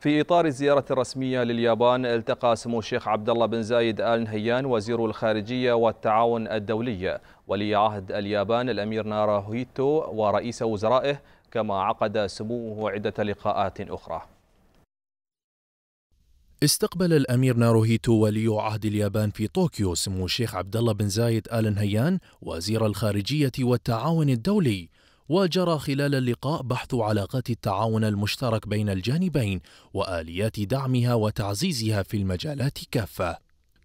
في إطار الزيارة الرسمية لليابان التقى سمو الشيخ عبد الله بن زايد آل نهيان وزير الخارجية والتعاون الدولي ولي عهد اليابان الأمير ناراهيتو ورئيس وزرائه كما عقد سموه عدة لقاءات أخرى استقبل الامير ناروهيتو ولي عهد اليابان في طوكيو سمو الشيخ عبد الله بن زايد ال نهيان وزير الخارجيه والتعاون الدولي وجرى خلال اللقاء بحث علاقات التعاون المشترك بين الجانبين واليات دعمها وتعزيزها في المجالات كافه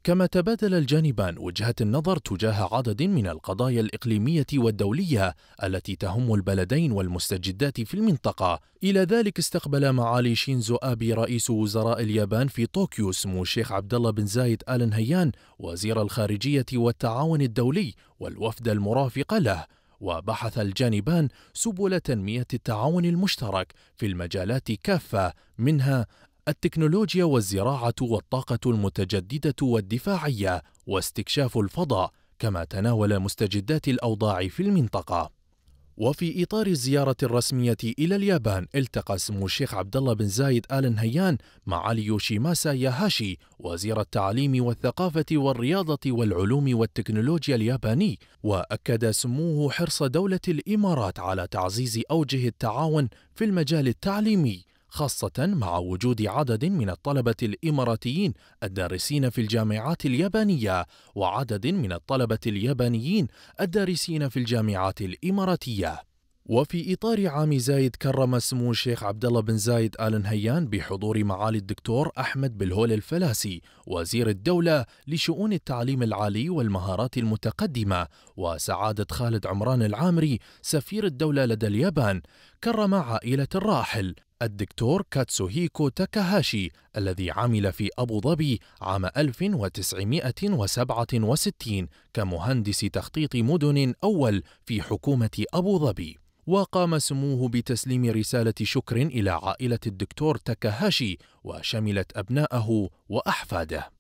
كما تبادل الجانبان وجهة النظر تجاه عدد من القضايا الإقليمية والدولية التي تهم البلدين والمستجدات في المنطقة إلى ذلك استقبل معالي شينزو آبي رئيس وزراء اليابان في طوكيو سمو الشيخ عبد الله بن زايد آل نهيان وزير الخارجية والتعاون الدولي والوفد المرافق له وبحث الجانبان سبل تنمية التعاون المشترك في المجالات كافة منها التكنولوجيا والزراعة والطاقة المتجددة والدفاعية واستكشاف الفضاء كما تناول مستجدات الأوضاع في المنطقة وفي إطار الزيارة الرسمية إلى اليابان التقى سمو الشيخ عبد الله بن زايد آل نهيان مع علي يوشيماسا ياهاشي وزير التعليم والثقافة والرياضة والعلوم والتكنولوجيا الياباني وأكد سموه حرص دولة الإمارات على تعزيز أوجه التعاون في المجال التعليمي خاصة مع وجود عدد من الطلبة الإماراتيين الدارسين في الجامعات اليابانية وعدد من الطلبة اليابانيين الدارسين في الجامعات الإماراتية. وفي إطار عام زايد كرم سمو الشيخ عبد الله بن زايد آل نهيان بحضور معالي الدكتور أحمد بالهول الفلاسي وزير الدولة لشؤون التعليم العالي والمهارات المتقدمة وسعادة خالد عمران العامري سفير الدولة لدى اليابان كرم عائلة الراحل الدكتور كاتسوهيكو تاكاهاشي الذي عمل في أبو ظبي عام 1967 كمهندس تخطيط مدن أول في حكومة أبو ظبي وقام سموه بتسليم رسالة شكر إلى عائلة الدكتور تاكاهاشي وشملت أبناءه وأحفاده